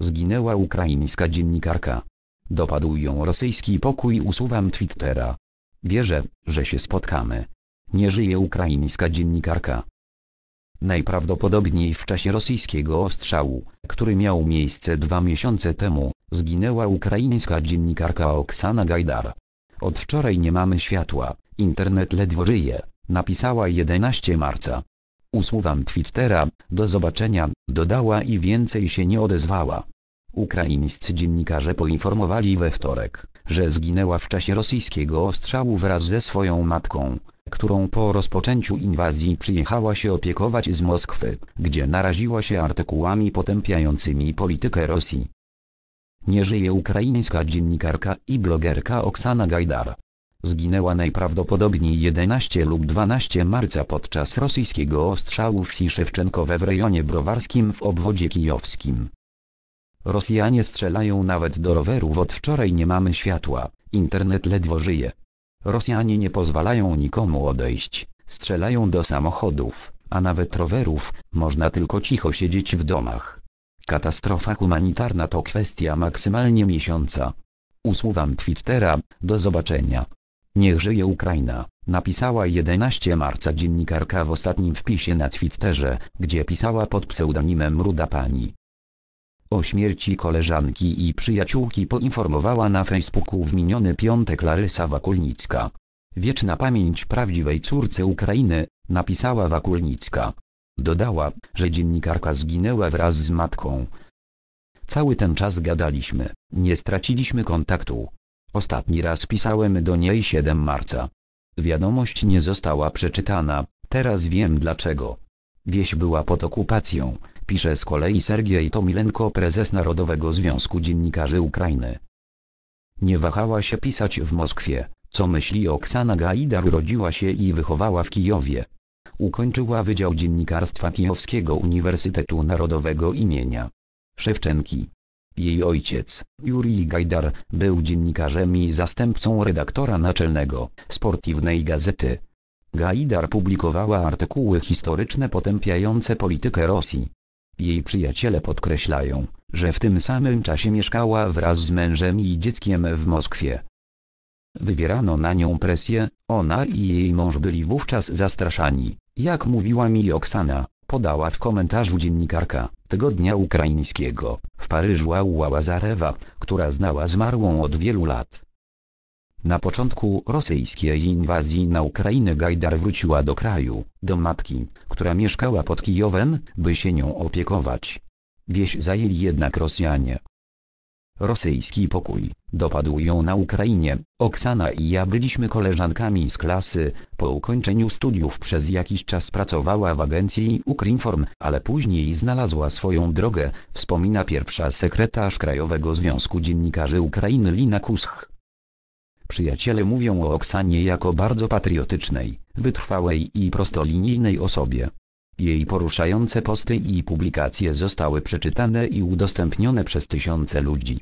Zginęła ukraińska dziennikarka. Dopadł ją rosyjski pokój usuwam Twittera. Wierzę, że się spotkamy. Nie żyje ukraińska dziennikarka. Najprawdopodobniej w czasie rosyjskiego ostrzału, który miał miejsce dwa miesiące temu, zginęła ukraińska dziennikarka Oksana Gajdar. Od wczoraj nie mamy światła, internet ledwo żyje, napisała 11 marca. Usuwam Twittera, do zobaczenia, dodała i więcej się nie odezwała. Ukraińscy dziennikarze poinformowali we wtorek, że zginęła w czasie rosyjskiego ostrzału wraz ze swoją matką, którą po rozpoczęciu inwazji przyjechała się opiekować z Moskwy, gdzie naraziła się artykułami potępiającymi politykę Rosji. Nie żyje ukraińska dziennikarka i blogerka Oksana Gajdar, Zginęła najprawdopodobniej 11 lub 12 marca podczas rosyjskiego ostrzału wsi Szewczenkowe w rejonie browarskim w obwodzie kijowskim. Rosjanie strzelają nawet do rowerów od wczoraj nie mamy światła, internet ledwo żyje. Rosjanie nie pozwalają nikomu odejść, strzelają do samochodów, a nawet rowerów, można tylko cicho siedzieć w domach. Katastrofa humanitarna to kwestia maksymalnie miesiąca. Usuwam Twittera, do zobaczenia. Niech żyje Ukraina, napisała 11 marca dziennikarka w ostatnim wpisie na Twitterze, gdzie pisała pod pseudonimem Ruda Pani. O śmierci koleżanki i przyjaciółki poinformowała na Facebooku w miniony piątek Larysa Wakulnicka. Wieczna pamięć prawdziwej córce Ukrainy, napisała Wakulnicka. Dodała, że dziennikarka zginęła wraz z matką. Cały ten czas gadaliśmy, nie straciliśmy kontaktu, Ostatni raz pisałem do niej 7 marca. Wiadomość nie została przeczytana, teraz wiem dlaczego. Wieś była pod okupacją, pisze z kolei Sergiej Tomilenko prezes Narodowego Związku Dziennikarzy Ukrainy. Nie wahała się pisać w Moskwie, co myśli Oksana Gajda urodziła się i wychowała w Kijowie. Ukończyła Wydział Dziennikarstwa Kijowskiego Uniwersytetu Narodowego imienia Szewczenki. Jej ojciec, Jurij Gajdar, był dziennikarzem i zastępcą redaktora naczelnego Sportiwnej Gazety. Gajdar publikowała artykuły historyczne potępiające politykę Rosji. Jej przyjaciele podkreślają, że w tym samym czasie mieszkała wraz z mężem i dzieckiem w Moskwie. Wywierano na nią presję, ona i jej mąż byli wówczas zastraszani, jak mówiła mi Oksana podała w komentarzu dziennikarka tygodnia ukraińskiego w Paryżu Aua Łazarewa, która znała zmarłą od wielu lat. Na początku rosyjskiej inwazji na Ukrainę Gajdar wróciła do kraju, do matki, która mieszkała pod Kijowem, by się nią opiekować. Wieś zajęli jednak Rosjanie. Rosyjski pokój, dopadł ją na Ukrainie. Oksana i ja byliśmy koleżankami z klasy, po ukończeniu studiów przez jakiś czas pracowała w agencji Ukrinform, ale później znalazła swoją drogę, wspomina pierwsza sekretarz Krajowego Związku Dziennikarzy Ukrainy Lina Kusch. Przyjaciele mówią o Oksanie jako bardzo patriotycznej, wytrwałej i prostolinijnej osobie, jej poruszające posty i publikacje zostały przeczytane i udostępnione przez tysiące ludzi.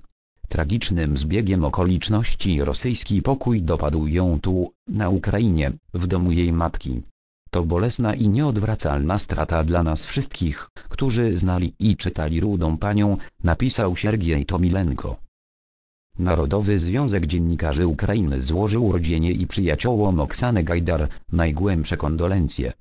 Tragicznym zbiegiem okoliczności rosyjski pokój dopadł ją tu, na Ukrainie, w domu jej matki. To bolesna i nieodwracalna strata dla nas wszystkich, którzy znali i czytali rudą panią, napisał Siergiej Tomilenko. Narodowy Związek Dziennikarzy Ukrainy złożył rodzinie i przyjaciołom Oksany Gajdar najgłębsze kondolencje.